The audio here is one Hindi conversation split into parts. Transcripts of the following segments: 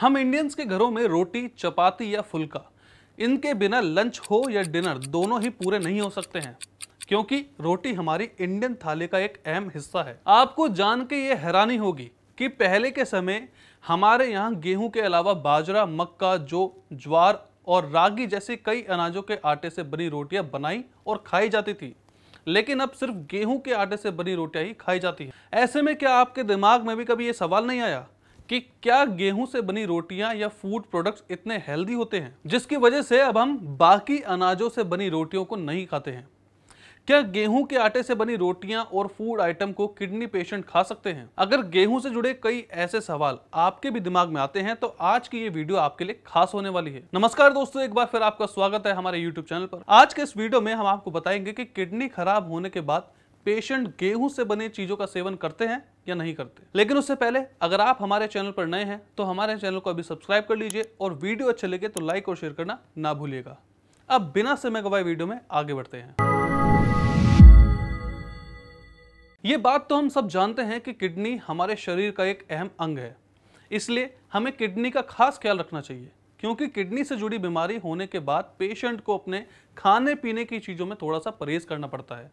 हम इंडियंस के घरों में रोटी चपाती या फुल्का इनके बिना लंच हो या डिनर दोनों ही पूरे नहीं हो सकते हैं क्योंकि रोटी हमारी इंडियन थाली का एक अहम हिस्सा है आपको जान के ये हैरानी होगी कि पहले के समय हमारे यहाँ गेहूं के अलावा बाजरा मक्का जो ज्वार और रागी जैसे कई अनाजों के आटे से बनी रोटियां बनाई और खाई जाती थी लेकिन अब सिर्फ गेहूं के आटे से बनी रोटियां ही खाई जाती हैं ऐसे में क्या आपके दिमाग में भी कभी ये सवाल नहीं आया कि क्या गेहूं से बनी रोटियां या फूड प्रोडक्ट्स इतने हेल्दी होते हैं जिसकी वजह से अब हम बाकी अनाजों से बनी रोटियों को नहीं खाते हैं क्या गेहूं के आटे से बनी रोटियां और फूड आइटम को किडनी पेशेंट खा सकते हैं अगर गेहूं से जुड़े कई ऐसे सवाल आपके भी दिमाग में आते हैं तो आज की ये वीडियो आपके लिए खास होने वाली है नमस्कार दोस्तों एक बार फिर आपका स्वागत है हमारे यूट्यूब चैनल पर आज के इस वीडियो में हम आपको बताएंगे कि किडनी खराब होने के बाद पेशेंट गेहूं से बने चीजों का सेवन करते हैं या नहीं करते लेकिन उससे पहले अगर आप हमारे चैनल पर नए हैं तो हमारे चैनल को अभी सब्सक्राइब कर लीजिए और वीडियो अच्छे लगे तो लाइक और शेयर करना ना भूलिएगा अब बिना समय गवाए वीडियो में आगे बढ़ते हैं ये बात तो हम सब जानते हैं कि किडनी हमारे शरीर का एक अहम अंग है इसलिए हमें किडनी का खास ख्याल रखना चाहिए क्योंकि किडनी से जुड़ी बीमारी होने के बाद पेशेंट को अपने खाने पीने की चीज़ों में थोड़ा सा परहेज करना पड़ता है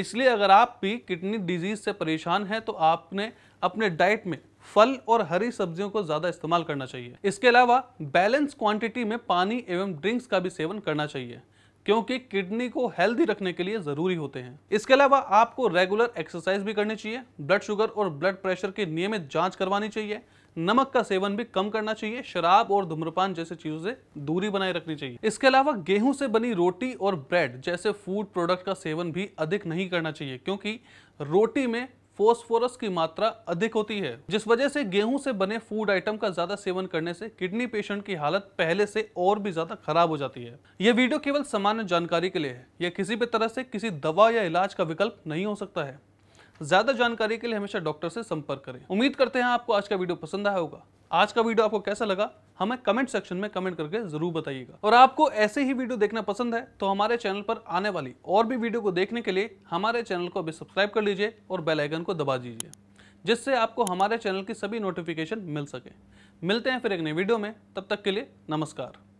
इसलिए अगर आप भी किडनी डिजीज से परेशान हैं तो आपने अपने डाइट में फल और हरी सब्जियों को ज्यादा इस्तेमाल करना चाहिए इसके अलावा बैलेंस क्वांटिटी में पानी एवं ड्रिंक्स का भी सेवन करना चाहिए क्योंकि किडनी को हेल्दी रखने के लिए ज़रूरी होते हैं इसके अलावा आपको रेगुलर एक्सरसाइज भी करनी चाहिए ब्लड शुगर और ब्लड प्रेशर की नियमित जांच करवानी चाहिए नमक का सेवन भी कम करना चाहिए शराब और धूम्रपान जैसे चीजों से दूरी बनाए रखनी चाहिए इसके अलावा गेहूं से बनी रोटी और ब्रेड जैसे फूड प्रोडक्ट का सेवन भी अधिक नहीं करना चाहिए क्योंकि रोटी में फोस्फोरस की मात्रा अधिक होती है जिस वजह से गेहूं से बने फूड आइटम का ज्यादा सेवन करने से किडनी पेशेंट की हालत पहले से और भी ज्यादा खराब हो जाती है यह वीडियो केवल सामान्य जानकारी के लिए है यह किसी भी तरह से किसी दवा या इलाज का विकल्प नहीं हो सकता है ज्यादा जानकारी के लिए हमेशा डॉक्टर से संपर्क करें उम्मीद करते हैं आपको आज का वीडियो पसंद आया होगा आज का वीडियो आपको कैसा लगा हमें कमेंट सेक्शन में कमेंट करके जरूर बताइएगा और आपको ऐसे ही वीडियो देखना पसंद है तो हमारे चैनल पर आने वाली और भी वीडियो को देखने के लिए हमारे चैनल को अभी सब्सक्राइब कर लीजिए और बेल आइकन को दबा दीजिए जिससे आपको हमारे चैनल की सभी नोटिफिकेशन मिल सके मिलते हैं फिर एक नई वीडियो में तब तक के लिए नमस्कार